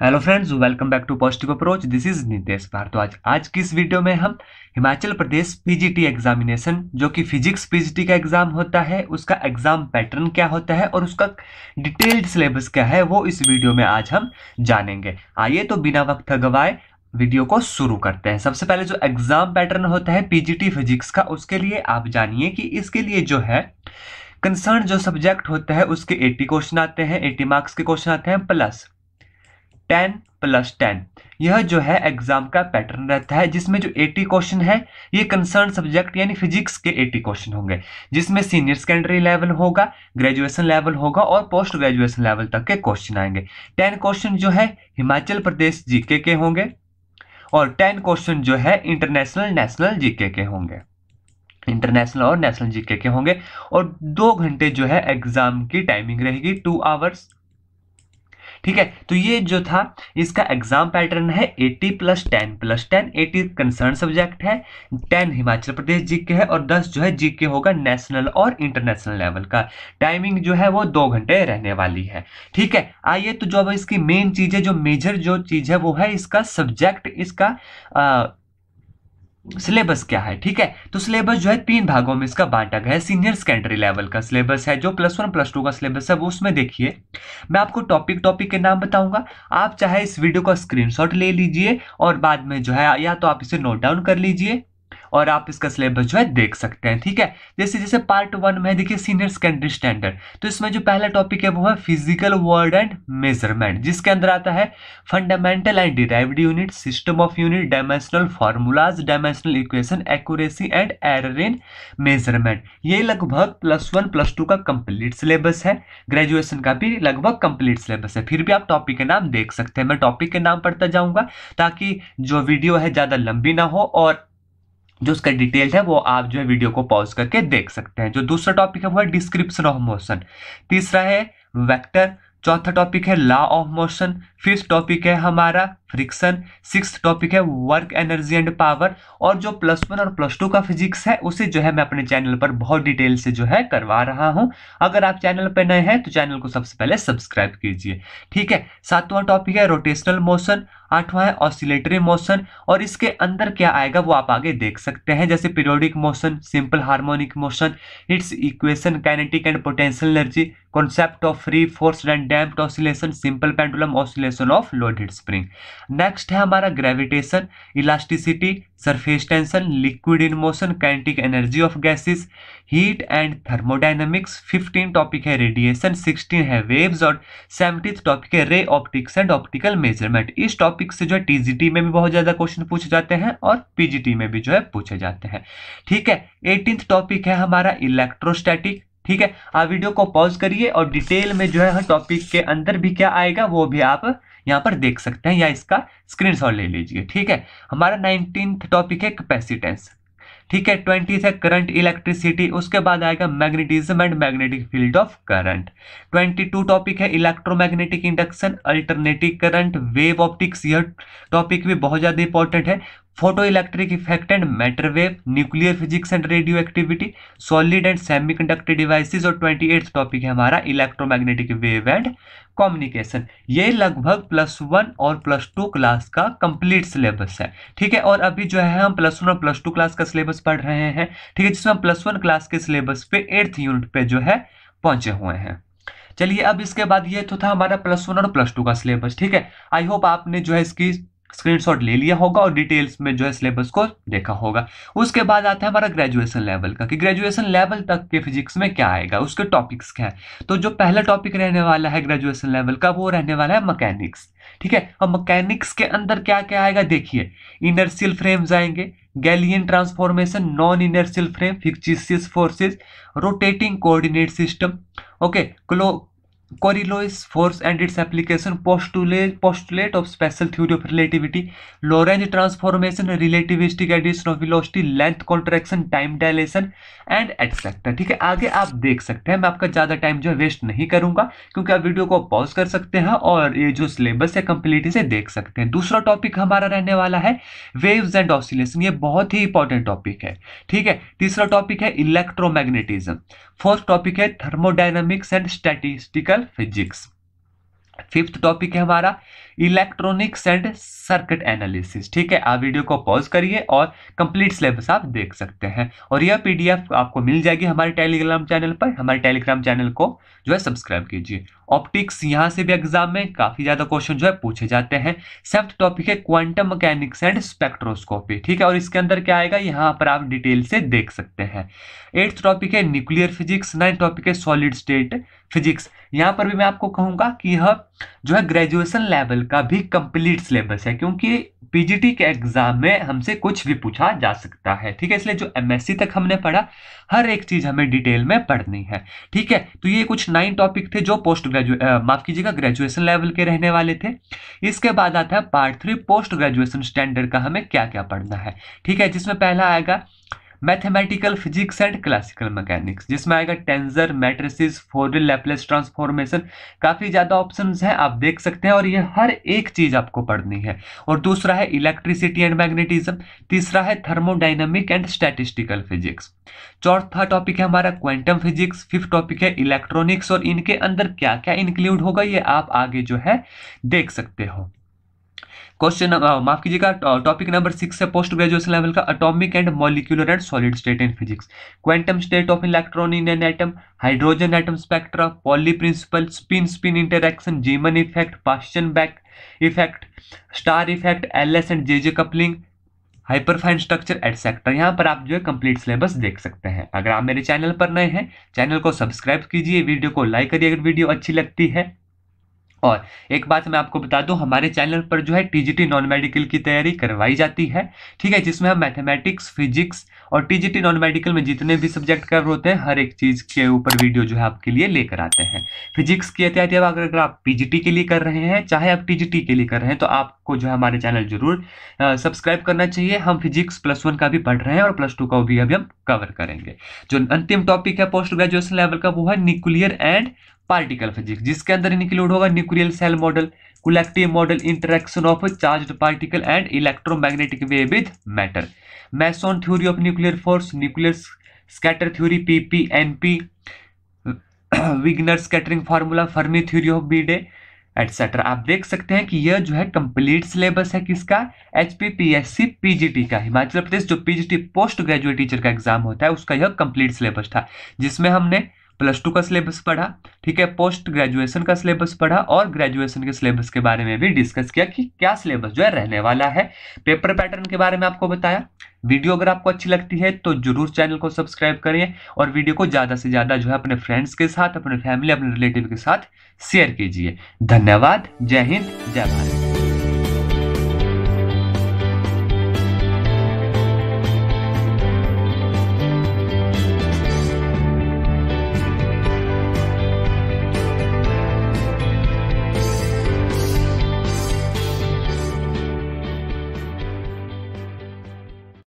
hello friends welcome back to positive approach this is Nitesh Bhardwaj आज की इस वीडियो में हम हिमाचल प्रदेश पीजीटी एग्जामिनेशन जो कि फिजिक्स पीजीटी का एग्जाम होता है उसका एग्जाम पैटर्न क्या होता है और उसका डिटेल्ड सिलेबस क्या है वो इस वीडियो में आज हम जानेंगे आइए तो बिना वक्त गवाए वीडियो को शुरू करते हैं सबसे पहले जो एग्जाम पैटर्न होता है पीजीटी फिजिक्स का उसके लिए आप जानिए कि इसके लिए जो है कंसर्न जो सब्जेक्ट होता है उसके 80 क्वेश्चन आते हैं 80 मार्क्स के क्वेश्चन आते हैं प्लस टेन प्लस टेन यह जो है एग्जाम का पैटर्न रहता है जिसमें जो 80 क्वेश्चन है ये कंसर्न सब्जेक्ट यानी फिजिक्स के 80 क्वेश्चन होंगे जिसमें सीनियर सेकेंडरी लेवल होगा ग्रेजुएशन लेवल होगा और पोस्ट ग्रेजुएशन लेवल तक के क्वेश्चन आएंगे 10 क्वेश्चन जो है हिमाचल प्रदेश जीके के होंगे और 10 क्वेश्चन जो है इंटरनेशनल नेशनल जीके के होंगे इंटरनेशनल और नेशनल जीके के होंगे और दो घंटे जो है एग्जाम की टाइमिंग रहेगी टू आवर्स ठीक है तो ये जो था इसका एग्जाम पैटर्न है 80 plus ten plus ten eighty concern subject है 10 हिमाचल प्रदेश जीके है और 10 जो है जीके होगा नेशनल और इंटरनेशनल लेवल का टाइमिंग जो है वो दो घंटे रहने वाली है ठीक है आइए तो जो अब इसकी मेन चीज़ है जो मेजर जो चीज़ है वो है इसका सब्जेक्ट इसका आ, सिलेबस क्या है ठीक है तो सिलेबस जो है तीन भागों में इसका बांटा गया है सीनियर सेकेंडरी लेवल का सिलेबस है जो प्लस वन प्लस टू का सिलेबस है वो उसमें देखिए मैं आपको टॉपिक टॉपिक के नाम बताऊंगा आप चाहे इस वीडियो का स्क्रीनशॉट ले लीजिए और बाद में जो है या तो आप इसे नोट डाउन कर लीजिए और आप इसका सिलेबस जो है देख सकते हैं ठीक है जैसे जैसे पार्ट वन में देखिए सीनियर सेकेंडरी स्टैंडर्ड तो इसमें जो पहला टॉपिक है वो है फिजिकल वर्ड एंड मेजरमेंट जिसके अंदर आता है fundamental and derived unit system of unit dimensional formulas dimensional equation accuracy and error in measurement ये लगभग प्लस वन प्लस टू का कंप्लीट सिलेबस है ग्रेजुएशन का भी लगभग कंप्लीट सिलेबस है फिर भी आप टॉपिक के नाम देख सकते हैं मैं टॉपिक के नाम पढ़ता जाऊंगा ताकि जो वीडियो है ज़्यादा लंबी ना हो और जो उसका डिटेल है वो आप जो है वीडियो को पॉज करके देख सकते हैं जो दूसरा टॉपिक है वो है डिस्क्रिप्शन ऑफ मोशन तीसरा है वेक्टर चौथा टॉपिक है law of motion fifth topic है हमारा फ्रिक्शन सिक्स टॉपिक है वर्क एनर्जी एंड पावर और जो प्लस वन और प्लस टू का फिजिक्स है उसे जो है मैं अपने चैनल पर बहुत डिटेल से जो है करवा रहा हूं अगर आप चैनल पर नए हैं तो चैनल को सबसे पहले सब्सक्राइब कीजिए ठीक है सातवां टॉपिक है रोटेशनल मोशन आठवां है ऑसिलेटरी मोशन और इसके अंदर क्या आएगा वो आप आगे देख सकते हैं जैसे periodic motion simple harmonic motion its equation kinetic and potential energy concept of free force and damped oscillation simple pendulum oscillation of loaded spring next है हमारा gravitation elasticity surface tension liquid in motion kinetic energy of gases heat and thermodynamics 15 topic है radiation 16 है waves और seventeenth topic है ray optics and optical measurement इस topic से जो है टीजीटी में भी बहुत ज़्यादा क्वेश्चन पूछे जाते हैं और पीजीटी में भी जो है पूछे जाते हैं ठीक है एटीन टॉपिक है हमारा इलेक्ट्रोस्टैटिक ठीक है आप वीडियो को पॉज करिए और डिटेल में जो है हर टॉपिक के अंदर भी क्या आएगा वो भी आप यहाँ पर देख सकते हैं या इसका स्क्रीन ले लीजिए ठीक है हमारा नाइनटीन टॉपिक है कैपेसिटेंस ठीक है ट्वेंटी है करंट इलेक्ट्रिसिटी उसके बाद आएगा magnetism and magnetic field of current twenty two topic है electromagnetic induction alternative current wave optics यह टॉपिक भी बहुत ज़्यादा इंपॉर्टेंट है photoelectric effect and matter wave nuclear physics and radioactivity solid and semiconductor devices और twenty eighth topic है हमारा electromagnetic wave and communication ये लगभग प्लस वन और प्लस टू क्लास का कंप्लीट सिलेबस है ठीक है और अभी जो है हम प्लस वन और प्लस टू क्लास का सिलेबस पढ़ रहे हैं ठीक है जिसमें हम प्लस वन क्लास के सिलेबस पे एट्थ यूनिट पे जो है पहुंचे हुए हैं चलिए अब इसके बाद ये तो था हमारा प्लस वन और प्लस टू का सिलेबस ठीक है आई होप आपने जो है इसकी स्क्रीनशॉट ले लिया होगा और डिटेल्स में जो है सिलेबस को देखा होगा उसके बाद आता है हमारा ग्रेजुएशन लेवल का कि ग्रेजुएशन लेवल तक के फिजिक्स में क्या आएगा उसके टॉपिक्स क्या है तो जो पहला टॉपिक रहने वाला है ग्रेजुएशन लेवल का वो रहने वाला है मकैनिक्स ठीक है और मकैनिक्स के अंदर क्या क्या आएगा देखिए इनर्सियल फ्रेम्स आएंगे Galilean transformation non inertial frame fictitious forces rotating coordinate system okay क्लो Coriolis force and its application, postulate, postulate of special theory of relativity, Lorentz transformation, relativistic addition of velocity, length contraction, time dilation and etcetera ठीक है आगे आप देख सकते हैं मैं आपका ज़्यादा टाइम जो है वेस्ट नहीं करूंगा क्योंकि आप वीडियो को पॉज कर सकते हैं और ये जो सिलेबस है कंप्लीट इसे देख सकते हैं दूसरा टॉपिक हमारा रहने वाला है वेव्स एंड ऑसिलेशन ये बहुत ही इंपॉर्टेंट टॉपिक है ठीक है तीसरा टॉपिक है इलेक्ट्रोमैग्नेटिज्म फोर्थ टॉपिक है thermodynamics and statistical physics fifth topic है हमारा इलेक्ट्रॉनिक्स एंड सर्किट एनालिसिस ठीक है आप वीडियो को पॉज करिए और कंप्लीट सिलेबस आप देख सकते हैं और यह पीडीएफ आपको मिल जाएगी हमारे टेलीग्राम चैनल पर हमारे टेलीग्राम चैनल को जो है सब्सक्राइब कीजिए ऑप्टिक्स यहाँ से भी एग्जाम में काफी ज्यादा क्वेश्चन जो है पूछे जाते हैं सेफ्थ टॉपिक है क्वांटम मैकेनिक्स एंड स्पेक्ट्रोस्कोपी ठीक है और इसके अंदर क्या आएगा यहाँ पर आप डिटेल से देख सकते हैं एट्थ टॉपिक है न्यूक्लियर फिजिक्स नाइन्थ टॉपिक है सॉलिड स्टेट फिजिक्स यहाँ पर भी मैं आपको कहूँगा कि यह जो है ग्रेजुएशन लेवल का भी कंप्लीट सिलेबस है क्योंकि पीजीटी के एग्जाम में हमसे कुछ भी पूछा जा सकता है ठीक है इसलिए जो एमएससी तक हमने पढ़ा हर एक चीज हमें डिटेल में पढ़नी है ठीक है तो ये कुछ नाइन टॉपिक थे जो पोस्ट ग्रेजुए माफ़ कीजिएगा ग्रेजुएशन लेवल के रहने वाले थे इसके बाद आता है part three post graduation standard का हमें क्या क्या पढ़ना है ठीक है जिसमें पहला आएगा mathematical physics and classical mechanics जिसमें आएगा tensor matrices Fourier Laplace transformation काफ़ी ज़्यादा ऑप्शंस हैं आप देख सकते हैं और ये हर एक चीज़ आपको पढ़नी है और दूसरा है इलेक्ट्रिसिटी एंड मैग्नेटिज्म तीसरा है थर्मोडाइनमिक एंड स्टैटिस्टिकल फिजिक्स चौथा टॉपिक है हमारा क्वांटम फिजिक्स फिफ्थ टॉपिक है इलेक्ट्रॉनिक्स और इनके अंदर क्या क्या इंक्लूड होगा ये आप आगे जो है देख सकते हो क्वेश्चन uh, माफ कीजिएगा टॉपिक नंबर सिक्स है पोस्ट ग्रेजुएशन लेवल का atomic and molecular and solid state in physics quantum state of electron in an atom hydrogen atom spectra Pauli principle spin spin interaction Zeeman effect Paschen Back effect Stark effect L S and J J coupling hyperfine structure etcetera यहाँ पर आप जो है complete syllabus देख सकते हैं अगर आप मेरे चैनल पर नए हैं चैनल को सब्सक्राइब कीजिए वीडियो को लाइक करिए अगर वीडियो अच्छी लगती है और एक बात मैं आपको बता दूं हमारे चैनल पर जो है टीजीटी नॉन मेडिकल की तैयारी करवाई जाती है ठीक है जिसमें हम मैथमेटिक्स फिजिक्स और टीजीटी नॉन मेडिकल में जितने भी सब्जेक्ट कवर होते हैं हर एक चीज़ के ऊपर वीडियो जो है आपके लिए लेकर आते हैं फिजिक्स की एहतियात अगर अगर आप पीजीटी के लिए कर रहे हैं चाहे आप टीजीटी के लिए कर रहे हैं तो आपको जो है हमारे चैनल जरूर सब्सक्राइब करना चाहिए हम फिजिक्स प्लस वन का भी पढ़ रहे हैं और प्लस टू का भी अभी हम कवर करेंगे जो अंतिम टॉपिक है पोस्ट ग्रेजुएशन लेवल का वो है न्यूक्लियर एंड पार्टिकल फिजिक्स जिसके अंदर इंक्लूड होगा nuclear shell model collective model interaction of charge particle and electromagnetic wave with matter meson theory of nuclear force nuclear scatter theory PP NP Wigner scattering formula Fermi theory of beta decay et cetera आप देख सकते हैं कि यह जो है complete syllabus है किसका H P P S C P G T का हिमाचल प्रदेश जो P G T post graduate teacher का एग्जाम होता है उसका यह कंप्लीट सिलेबस था जिसमें हमने प्लस टू का सिलेबस पढ़ा ठीक है पोस्ट ग्रेजुएशन का सिलेबस पढ़ा और ग्रेजुएशन के सिलेबस के बारे में भी डिस्कस किया कि क्या सिलेबस जो है रहने वाला है पेपर पैटर्न के बारे में आपको बताया वीडियो अगर आपको अच्छी लगती है तो जरूर चैनल को सब्सक्राइब करें और वीडियो को ज़्यादा से ज़्यादा जो है अपने फ्रेंड्स के साथ अपने फैमिली अपने रिलेटिव के साथ शेयर कीजिए धन्यवाद जय हिंद जय भारत